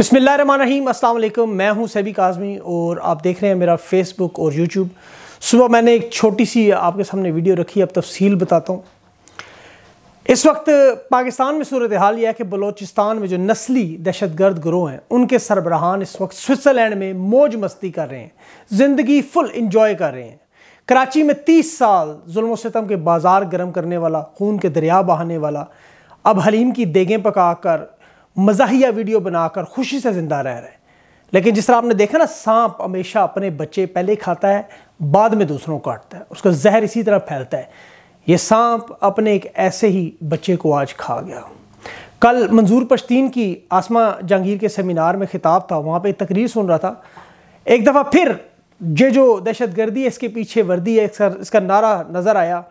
बसमीम अल्लाम मैं हूं सैबी काजमी और आप देख रहे हैं मेरा फेसबुक और यूट्यूब सुबह मैंने एक छोटी सी आपके सामने वीडियो रखी अब तफसील बताता हूँ इस वक्त पाकिस्तान में सूरत हाल यह है कि बलोचिस्तान में जो नस्ली दहशत गर्द ग्रोह हैं उनके सरबराहान इस वक्त स्विट्ज़रलैंड में मौज मस्ती कर रहे हैं ज़िंदगी फुल इंजॉय कर रहे हैं कराची में तीस साल जुल्म सितम के बाज़ार गर्म करने वाला खून के दरिया बहाने वाला अब हलीम की देगें पका कर मजाहिया वीडियो बनाकर खुशी से ज़िंदा रह रहे हैं लेकिन जिस तरह आपने देखा ना सांप हमेशा अपने बच्चे पहले खाता है बाद में दूसरों को काटता है उसका जहर इसी तरह फैलता है ये सांप अपने एक ऐसे ही बच्चे को आज खा गया कल मंजूर पश्तीन की आसमा जहांगीर के सेमिनार में खिताब था वहाँ पर तकरीर सुन रहा था एक दफ़ा फिर ये जो दहशत गर्दी है इसके पीछे वर्दी है इसका नारा नज़र आया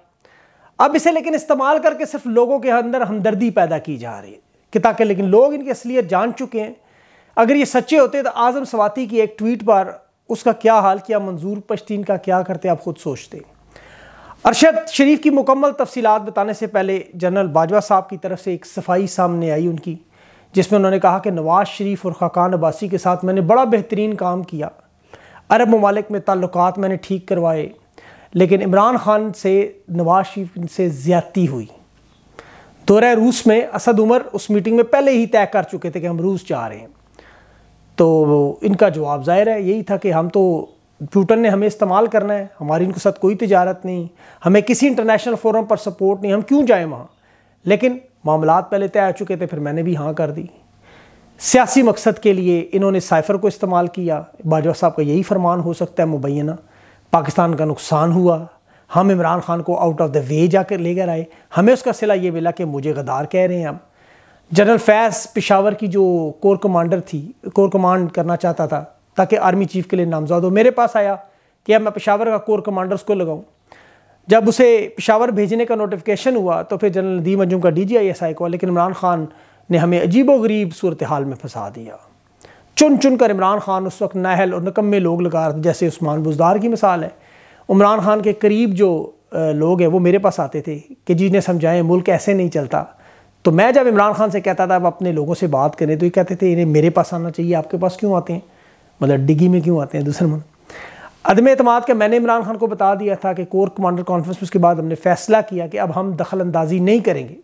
अब इसे लेकिन इस्तेमाल करके सिर्फ लोगों के अंदर हमदर्दी पैदा की जा रही है कि ताकि लेकिन लोग इनकी असलियत जान चुके हैं अगर ये सच्चे होते तो आज़म सवाती की एक ट्वीट पर उसका क्या हाल किया मंजूर पश्तीन का क्या करते आप खुद सोचते अरशद शरीफ की मुकम्मल तफसीत बताने से पहले जनरल बाजवा साहब की तरफ से एक सफाई सामने आई उनकी जिसमें उन्होंने कहा कि नवाज़ शरीफ और खाकान अब्बासी के साथ मैंने बड़ा बेहतरीन काम किया अरब ममालिक में ताल्लुक मैंने ठीक करवाए लेकिन इमरान खान से नवाज शरीफ से ज़्यादती हुई तो रहे रूस में असद उमर उस मीटिंग में पहले ही तय कर चुके थे कि हम रूस जा रहे हैं तो इनका जवाब जाहिर है यही था कि हम तो पुटन ने हमें इस्तेमाल करना है हमारी इनके साथ कोई तजारत नहीं हमें किसी इंटरनेशनल फोरम पर सपोर्ट नहीं हम क्यों जाए वहाँ लेकिन मामला पहले तय आ चुके थे फिर मैंने भी हाँ कर दी सियासी मकसद के लिए इन्होंने साइफर को इस्तेमाल किया बाजवा साहब का यही फरमान हो सकता है मुबैना पाकिस्तान का नुकसान हुआ हम इमरान खान को आउट ऑफ द वे जाकर लेकर आए हमें उसका सिला ये मिला कि मुझे गदार कह रहे हैं अब जनरल फैज़ पिशावर की जो कोर कमांडर थी कोर कमांड करना चाहता था ताकि आर्मी चीफ़ के लिए नामजद हो मेरे पास आया कि अब मैं पिशावर का कोर कमांडर उसको लगाऊँ जब उसे पिशावर भेजने का नोटिफिकेशन हुआ तो फिर जनरल नदीम अंजुम का D G I S I को लेकिन इमरान खान ने हमें व गरीब सूरत हाल में फंसा दिया चुन चुन कर इमरान खान उस वक्त नाहल और नकम्मे लोग लगा जैसे उस्मान बुजदार की मिसाल है उमरान खान के करीब जो लोग हैं वो मेरे पास आते थे कि जिन्हें समझाएं मुल्क ऐसे नहीं चलता तो मैं जब इमरान खान से कहता था अब अपने लोगों से बात करें तो ये कहते थे इन्हें मेरे पास आना चाहिए आपके पास क्यों आते हैं मतलब डिगी में क्यों आते हैं दूसरे मन अदम अतमाद का मैंने इमरान खान को बता दिया था कि कोर कमांडर कॉन्फ्रेंस में उसके बाद हमने फैसला किया कि अब हम दखल अंदाजी नहीं करेंगे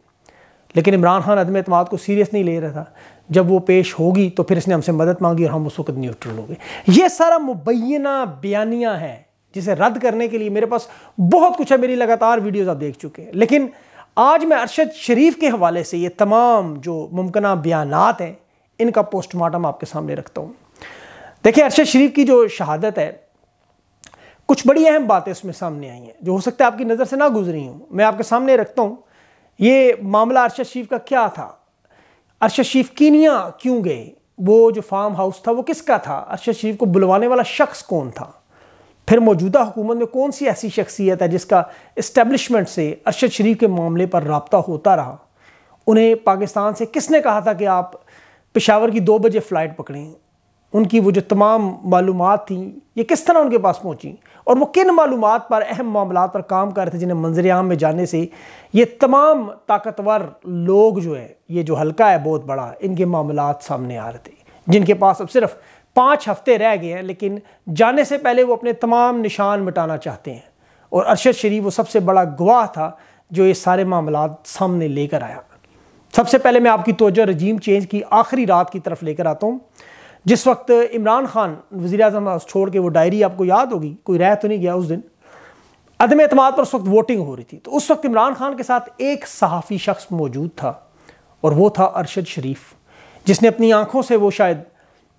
लेकिन इमरान खान अदम अतमाद को सीरियस नहीं ले रहा था जब वो पेश होगी तो फिर इसने हमसे मदद मांगी और हम उस वक्त न्यूट्रल हो गए ये सारा मुबैना बयानियाँ हैं जिसे रद्द करने के लिए मेरे पास बहुत कुछ है मेरी लगातार वीडियोज़ आप देख चुके हैं लेकिन आज मैं अरशद शरीफ के हवाले से ये तमाम जो मुमकिन बयान हैं इनका पोस्टमार्टम आपके सामने रखता हूँ देखिए अरशद शरीफ की जो शहादत है कुछ बड़ी अहम बातें उसमें सामने आई हैं जो हो सकता है आपकी नज़र से ना गुजरी हूँ मैं आपके सामने रखता हूँ ये मामला अरशद शरीफ का क्या था अरशद शरीफ कीनिया क्यों गए वो जो फार्म हाउस था वो किसका था अरशद शरीफ को बुलवाने वाला शख्स कौन था फिर मौजूदा हुकूमत में कौन सी ऐसी शख्सियत है जिसका इस्टेब्लिशमेंट से अरशद शरीफ के मामले पर रबता होता रहा उन्हें पाकिस्तान से किसने कहा था कि आप पेशावर की दो बजे फ़्लाइट पकड़ें उनकी वो जो तमाम मालूम थी ये किस तरह उनके पास पहुँची और वो किन मालूम पर अहम मामला पर काम कर रहे थे जिन्हें मंजर आम में जाने से ये तमाम ताकतवर लोग जो है ये जो हल्का है बहुत बड़ा इनके मामला सामने आ रहे थे जिनके पास अब सिर्फ पाँच हफ्ते रह गए हैं लेकिन जाने से पहले वो अपने तमाम निशान मिटाना चाहते हैं और अरशद शरीफ वो सबसे बड़ा गवाह था जो ये सारे मामला सामने लेकर आया सबसे पहले मैं आपकी तोजह रजीम चेंज की आखिरी रात की तरफ लेकर आता हूँ जिस वक्त इमरान खान वजी अजम छोड़ के वो डायरी आपको याद होगी कोई रह तो नहीं गया उस दिन अदम अतमाद पर उस वक्त वोटिंग हो रही थी तो उस वक्त इमरान खान के साथ एक सहाफ़ी शख्स मौजूद था और वो था अरशद शरीफ जिसने अपनी आंखों से वो शायद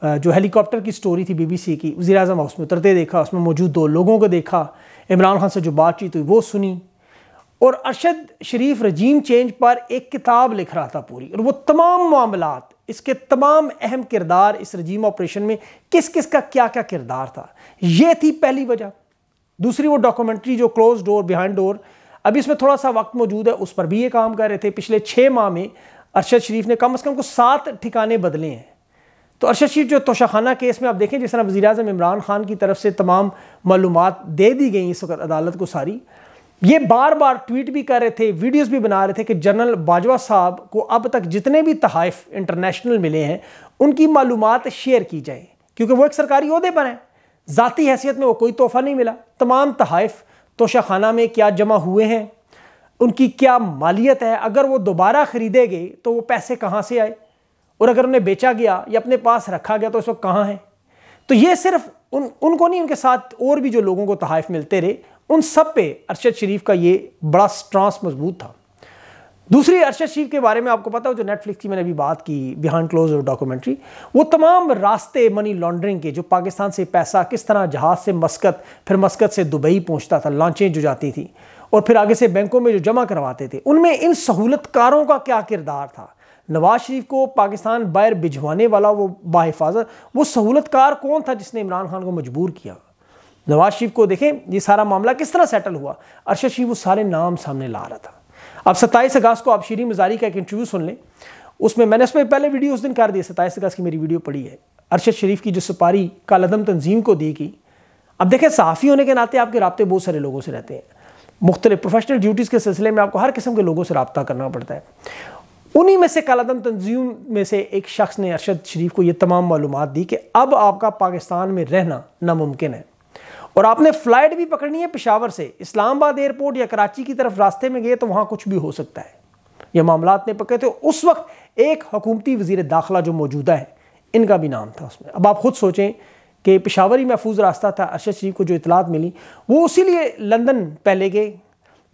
जो हेलीकॉप्टर की स्टोरी थी बीबीसी की वजी अजम हाउस में उतरते देखा उसमें मौजूद दो लोगों को देखा इमरान खान से जो बातचीत हुई वो सुनी और अरशद शरीफ रजीम चेंज पर एक किताब लिख रहा था पूरी और वो तमाम मामला इसके तमाम अहम किरदार इस रजीम ऑपरेशन में किस किस का क्या क्या किरदार था ये थी पहली वजह दूसरी वो डॉक्यूमेंट्री जो क्लोज डोर बिहाइंड डोर अभी इसमें थोड़ा सा वक्त मौजूद है उस पर भी ये काम कर रहे थे पिछले छः माह में अरशद शरीफ ने कम अज़ कम को सात ठिकाने बदले हैं तो अरशद जो तोशाखाना केस में आप देखें जिस तरह वजी अजम इमरान खान की तरफ से तमाम मालूम दे दी गई इस वक्त अदालत को सारी ये बार बार ट्वीट भी कर रहे थे वीडियोस भी बना रहे थे कि जनरल बाजवा साहब को अब तक जितने भी तहफ़ इंटरनेशनल मिले हैं उनकी मालूम शेयर की जाए क्योंकि वो एक सरकारी अहदे पर हैं ज़ाती हैसियत में वो कोई तोहफ़ा नहीं मिला तमाम तहफ़ तोशाखाना में क्या जमा हुए हैं उनकी क्या मालियत है अगर वो दोबारा ख़रीदेंगे तो वो पैसे कहाँ से आए और अगर उन्हें बेचा गया या अपने पास रखा गया तो इस वक्त कहाँ है तो ये सिर्फ उन उनको नहीं उनके साथ और भी जो लोगों को तहफ़ मिलते रहे उन सब पे अरशद शरीफ का ये बड़ा स्ट्रांस मजबूत था दूसरी अरशद शरीफ के बारे में आपको पता हो जो नेटफ्लिक्स की मैंने अभी बात की बिहान क्लोज और डॉक्यूमेंट्री वो तमाम रास्ते मनी लॉन्ड्रिंग के जो पाकिस्तान से पैसा किस तरह जहाज़ से मस्कत फिर मस्कत से दुबई पहुंचता था लॉन्चें जो जाती थी और फिर आगे से बैंकों में जो जमा करवाते थे उनमें इन सहूलतकारों का क्या किरदार था नवाज शरीफ को पाकिस्तान बाहर भिजवाने वाला वो बाहिफाजत वो सहूलतकार कौन था जिसने इमरान खान को मजबूर किया नवाज शरीफ को देखें ये सारा मामला किस तरह सेटल हुआ अरशद शरीफ वो सारे नाम सामने ला रहा था अब सत्ताईस अगस्त को आप शीरी मजारी का एक इंटरव्यू सुन लें उसमें मैंने उसमें पहले वीडियो उस दिन कर दी सत्ताईस अगस्त की मेरी वीडियो पड़ी है अरशद शरीफ की जो सुपारी कालदम तंजीम को दी गई अब देखें सहाफ़ी होने के नाते आपके रबते बहुत सारे लोगों से रहते हैं मुख्तलिफ प्रोफेशनल ड्यूटीज़ के सिलसिले में आपको हर किस्म के लोगों से रबता करना पड़ता है उन्हीं में से कलादम तंजीम में से एक शख्स ने अरशद शरीफ को ये तमाम मालूम दी कि अब आपका पाकिस्तान में रहना नामुमकिन है और आपने फ़्लाइट भी पकड़नी है पिशावर से इस्लामाबाद एयरपोर्ट या कराची की तरफ रास्ते में गए तो वहाँ कुछ भी हो सकता है यह मामला ने पकड़े थे उस वक्त एक हकूमती वजीर दाखिला जो मौजूदा है इनका भी नाम था उसमें अब आप खुद सोचें कि पिशावर ही महफूज रास्ता था अरशद शरीफ को जो इतलात मिली वो उसी लिए लंदन पहले गए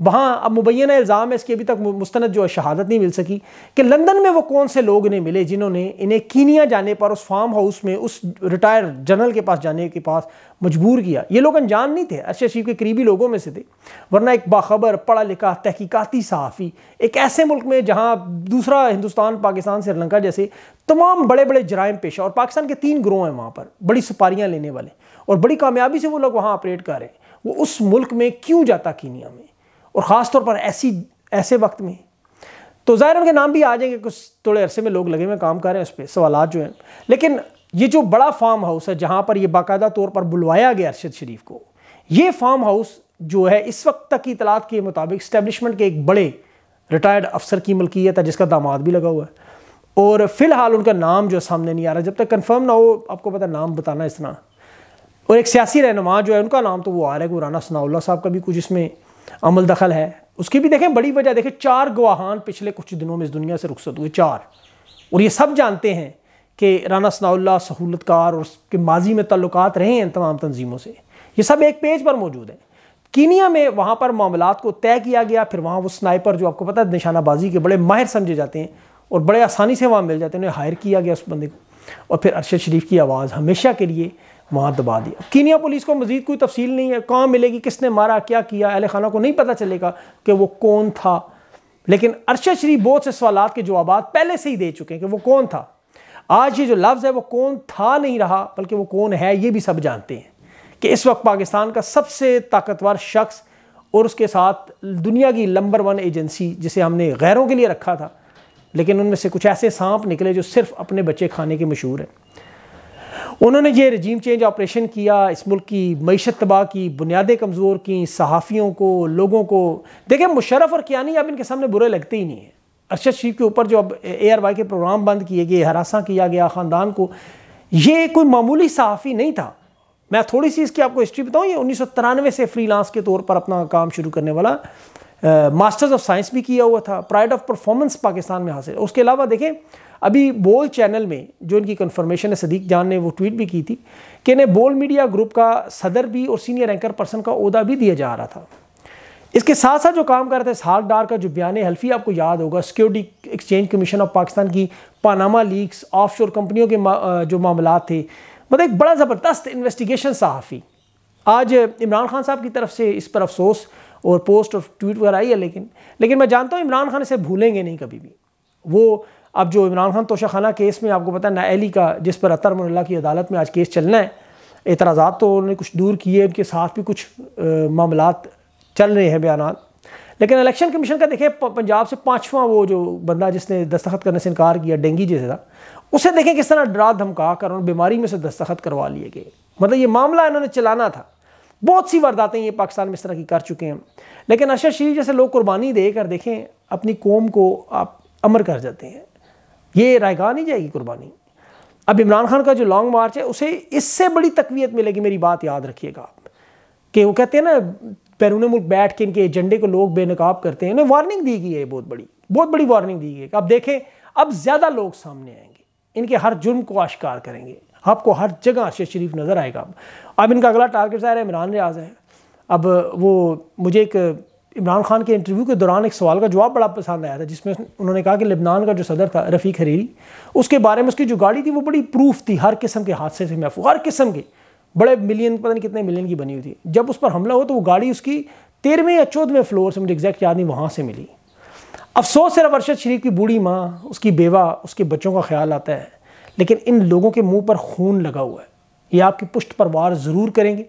वहाँ अब मुबैना इल्ज़ाम है इसकी अभी तक मुस्तंद जो है शहादत नहीं मिल सकी कि लंदन में वो कौन से लोग इन्हें मिले जिन्होंने इन्हें कीनिया जाने पर उस फार्म हाउस में उस रिटायर जनरल के पास जाने के पास मजबूर किया ये लोग अनजान नहीं थे अर्शद शरीफ के करीबी लोगों में से थे वरना एक बाखबर पढ़ा लिखा तहकीकती सहाफ़ी एक ऐसे मुल्क में जहाँ दूसरा हिंदुस्तान पाकिस्तान श्रीलंका जैसे तमाम बड़े बड़े जराइम पेशा और पाकिस्तान के तीन ग्रोह हैं वहाँ पर बड़ी सुपारियाँ लेने वाले और बड़ी कामयाबी से वो लोग वहाँ ऑपरेट कर रहे हैं वो उस मुल्क में क्यों जाता कीनिया में और ख़ास तौर पर ऐसी ऐसे वक्त में तो ज़ाहिर उनके नाम भी आ जाएंगे कुछ थोड़े अरसे में लोग लगे हुए काम कर रहे हैं उस पर सवाल जो हैं लेकिन ये जो बड़ा फार्म हाउस है जहाँ पर ये बाकायदा तौर पर बुलवाया गया अरशद शरीफ को ये फार्म हाउस जो है इस वक्त तक की इतलात के मुताबिक इस्टेबलिशमेंट के एक बड़े रिटायर्ड अफसर की मलकियत है जिसका दामाद भी लगा हुआ है और फिलहाल उनका नाम जो सामने नहीं आ रहा जब तक कन्फर्म ना हो आपको पता नाम बताना इस तरह और एक सियासी रहनुमा जो है उनका नाम तो वो आ रहा है राना सनाउल्ला साहब का भी कुछ इसमें अमल दखल है उसकी भी देखें बड़ी वजह देखें चार गवाहान पिछले कुछ दिनों में इस दुनिया से रुखसत हुए चार और ये सब जानते हैं कि राना सनाउल्ला सहूलतकार और उसके माजी में तल्लक रहे हैं तमाम तनजीमों से ये सब एक पेज पर मौजूद है कीनिया में वहाँ पर मामला को तय किया गया फिर वहाँ वो स्नाइपर जो आपको पता है निशानाबाजी के बड़े माहिर समझे जाते हैं और बड़े आसानी से वहाँ मिल जाते हैं उन्हें हायर किया गया उस बंदे को और फिर अरशद शरीफ की आवाज़ हमेशा के लिए वहाँ दबा दिया कीनिया पुलिस को मजीद कोई तफसील नहीं है कहाँ मिलेगी किसने मारा क्या किया अहल खाना को नहीं पता चलेगा कि वो कौन था लेकिन अरशद शरीफ बहुत से सवाल के जवाब पहले से ही दे चुके हैं कि वो कौन था आज ये जो लफ्ज़ है वो कौन था नहीं रहा बल्कि वो कौन है ये भी सब जानते हैं कि इस वक्त पाकिस्तान का सबसे ताकतवर शख्स और उसके साथ दुनिया की नंबर वन एजेंसी जिसे हमने गैरों के लिए रखा था लेकिन उनमें से कुछ ऐसे सांप निकले जो सिर्फ अपने बच्चे खाने के मशहूर हैं उन्होंने ये रजीम चेंज ऑपरेशन किया इस मुल्क की मीशत तबाह की बुनियादें कमज़ोर की सहाफ़ियों को लोगों को देखिए मुशरफ और क्या अब इनके सामने बुरे लगते ही नहीं हैं अरशद शरीफ के ऊपर जो अब ए आर वाई के प्रोग्राम बंद किए गए हरासा किया गया ख़ानदान को ये कोई मामूली सहाफ़ी नहीं था मैं थोड़ी सी इसकी आपको हिस्ट्री बताऊँ ये उन्नीस सौ तिरानवे से फ्री लांस के तौर पर अपना काम शुरू करने वाला मास्टर्स ऑफ साइंस भी किया हुआ था प्राइड ऑफ परफॉर्मेंस पाकिस्तान में हासिल उसके अलावा देखें अभी बोल चैनल में जो इनकी कन्फर्मेशन है सदीक जान ने वो ट्वीट भी की थी कि इन्हें बोल मीडिया ग्रुप का सदर भी और सीनियर एंकर पर्सन का अहदा भी दिया जा रहा था इसके साथ साथ जो काम कर रहे थे साग डार का जो बयान हल्फी आपको याद होगा security exchange commission of Pakistan की पानामा लीक्स ऑफशोर कंपनियों के जो मामला थे मतलब एक बड़ा ज़बरदस्त इन्वेस्टिगेशन सहाफ़ी आज इमरान खान साहब की तरफ से इस पर अफसोस और पोस्ट और ट्वीट वगैरह आई है लेकिन लेकिन मैं जानता हूँ इमरान खान इसे भूलेंगे नहीं कभी भी वो अब जो इमरान खान तोशाखाना केस में आपको पता है नाअली का जिस पर अतर मुल्ला की अदालत में आज केस चलना है एतराज़ा तो उन्होंने कुछ दूर किए उनके साथ भी कुछ मामला चल रहे हैं बयान लेकिन इलेक्शन कमीशन का देखें पंजाब से पाँचवा वो जो बंदा जिसने दस्तखत करने से इनकार किया डेंगी जैसे था उसे देखें किस तरह डरा धमका कर उन्होंने बीमारी में से दस्तखत करवा लिए गए मतलब ये मामला इन्होंने चलाना था बहुत सी वारदातें ये पाकिस्तान में इस तरह की कर चुके हैं लेकिन अशर शरीफ जैसे लोग कुर्बानी देकर देखें अपनी कौम को आप अमर कर जाते हैं ये रायगा नहीं जाएगी कुर्बानी अब इमरान खान का जो लॉन्ग मार्च है उसे इससे बड़ी तकवीत मिलेगी मेरी बात याद रखिएगा आप कि वो कहते हैं ना बैरून मुल्क बैठ के इनके एजेंडे को लोग बेनकाब करते हैं उन्हें वार्निंग दी गई है बहुत बड़ी बहुत बड़ी वार्निंग दी गई है अब देखें अब ज़्यादा लोग सामने आएंगे इनके हर जुर्म को आश्कार करेंगे आपको हर जगह अर्शद शरीफ नज़र आएगा अब इनका अगला टारगेट ज़ाहिर है इमरान रियाज है अब वो मुझे एक इमरान खान के इंटरव्यू के दौरान एक सवाल का जवाब बड़ा पसंद आया था जिसमें उन्होंने कहा कि लेबनान का जो सदर था रफ़ी खरीरी उसके बारे में उसकी जो गाड़ी थी वो बड़ी प्रूफ थी हर किस्म के हादसे से महफूज हर किस्म के बड़े मिलियन पता नहीं कितने मिलियन की बनी हुई थी जब उस पर हमला हुआ तो वो गाड़ी उसकी तेरहवें या चौदहवें फ्लोर से मुझे एग्जैक्ट याद नहीं वहाँ से मिली अफसोस सिर्फ अरशद शरीफ की बूढ़ी माँ उसकी बेवा उसके बच्चों का ख्याल आता है लेकिन इन लोगों के मुंह पर खून लगा हुआ है ये आपकी पुष्ट पर वार ज़रूर करेंगे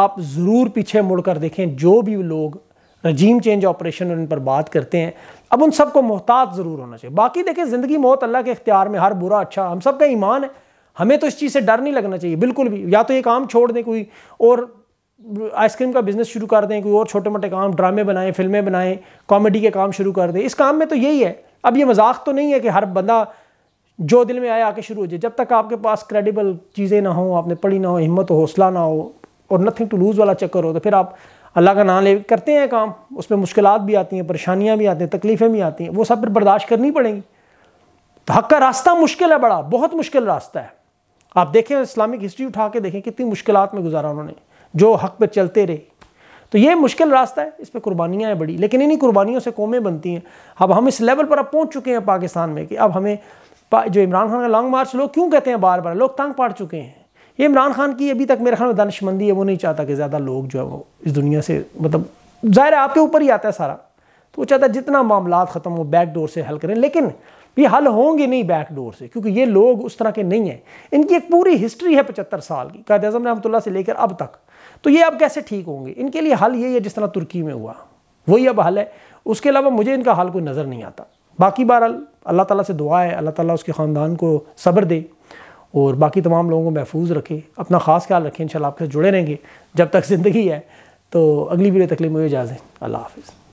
आप ज़रूर पीछे मुड़कर देखें जो भी लोग रजीम चेंज ऑपरेशन और इन पर बात करते हैं अब उन सबको मोहतात ज़रूर होना चाहिए बाकी देखें ज़िंदगी मौत अल्लाह के इख्तियार में हर बुरा अच्छा हम सब का ईमान है हमें तो इस चीज़ से डर नहीं लगना चाहिए बिल्कुल भी या तो ये काम छोड़ दें कोई और आइसक्रीम का बिज़नेस शुरू कर दें कोई और छोटे मोटे काम ड्रामे बनाएं फिल्में बनाएं कॉमेडी के काम शुरू कर दें इस काम में तो यही है अब ये मजाक तो नहीं है कि हर बंदा जो दिल में आया आके शुरू हो जाए जब तक आपके पास क्रेडिबल चीज़ें ना हो आपने पढ़ी ना हो हिम्मत हो हौसला ना हो और नथिंग टू लूज़ वाला चक्कर हो तो फिर आप अल्लाह का नाम ले करते हैं काम उसमें मुश्किल भी आती हैं परेशानियाँ भी आती हैं तकलीफ़ें भी आती हैं वो सब फिर बर्दाश्त करनी पड़ेंगी तो हक का रास्ता मुश्किल है बड़ा बहुत मुश्किल रास्ता है आप देखें इस्लामिक हिस्ट्री उठा के देखें कितनी मुश्किल में गुजारा उन्होंने जो हक पर चलते रहे तो ये मुश्किल रास्ता है इस पर कुर्बानियाँ हैं बड़ी लेकिन इन्हीं कुर्बानियों से कौमें बनती हैं अब हम इस लेवल पर अब पहुँच चुके हैं पाकिस्तान में कि अब हमें जो इमरान खान का लॉन्ग मार्च लोग क्यों कहते हैं बार बार लोग तंग पड़ चुके हैं ये इमरान खान की अभी तक मेरे ख्याल में दानशमंदी है वो नहीं चाहता कि ज़्यादा लोग जो है वो इस दुनिया से मतलब ज़ाहिर है आपके ऊपर ही आता है सारा तो वो चाहता है जितना मामला ख़त्म हो बैक डोर से हल करें लेकिन ये हल होंगे नहीं बैक डोर से क्योंकि ये लोग उस तरह के नहीं हैं इनकी एक पूरी हिस्ट्री है पचहत्तर साल की कायद अजम रहमतुल्ला से लेकर अब तक तो ये अब कैसे ठीक होंगे इनके लिए हल ये है जिस तरह तुर्की में हुआ वही अब हल है उसके अलावा मुझे इनका हल कोई नज़र नहीं आता बाकी बहरहाल अल्लाह ताला से दुआ है अल्लाह ताला उसके ख़ानदान को सब्र दे और बाकी तमाम लोगों को महफूज रखे अपना ख़ास ख्याल रखें इन आपके साथ जुड़े रहेंगे जब तक ज़िंदगी है तो अगली वीडियो तक में मुझे इजाज़त अल्लाह हाफिज़